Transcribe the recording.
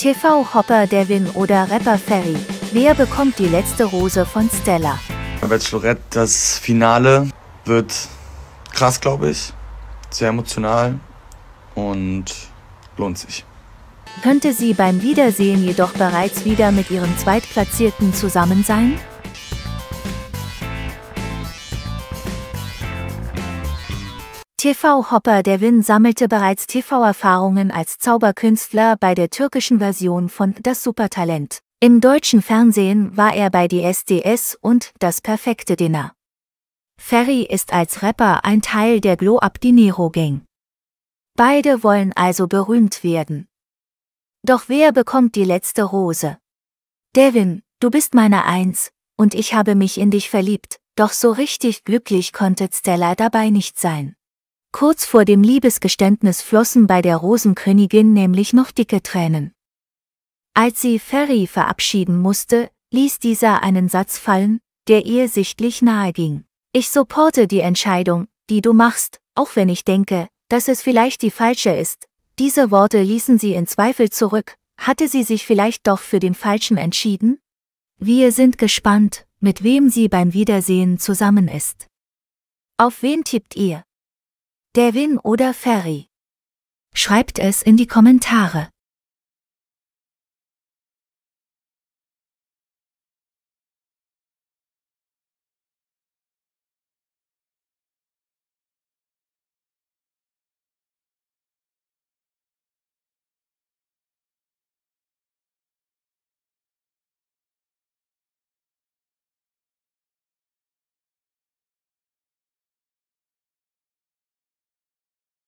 TV-Hopper Devin oder Rapper Ferry. Wer bekommt die letzte Rose von Stella? Bachelorette, das Finale wird krass, glaube ich. Sehr emotional und lohnt sich. Könnte sie beim Wiedersehen jedoch bereits wieder mit ihrem Zweitplatzierten zusammen sein? TV-Hopper Devin sammelte bereits TV-Erfahrungen als Zauberkünstler bei der türkischen Version von Das Supertalent. Im deutschen Fernsehen war er bei die SDS und Das perfekte Dinner. Ferry ist als Rapper ein Teil der Glow-Up Dinero Gang. Beide wollen also berühmt werden. Doch wer bekommt die letzte Rose? Devin, du bist meine Eins, und ich habe mich in dich verliebt, doch so richtig glücklich konnte Stella dabei nicht sein. Kurz vor dem Liebesgeständnis flossen bei der Rosenkönigin nämlich noch dicke Tränen. Als sie Ferry verabschieden musste, ließ dieser einen Satz fallen, der ihr sichtlich nahe ging. Ich supporte die Entscheidung, die du machst, auch wenn ich denke, dass es vielleicht die falsche ist. Diese Worte ließen sie in Zweifel zurück, hatte sie sich vielleicht doch für den Falschen entschieden? Wir sind gespannt, mit wem sie beim Wiedersehen zusammen ist. Auf wen tippt ihr? Devin oder Ferry. Schreibt es in die Kommentare.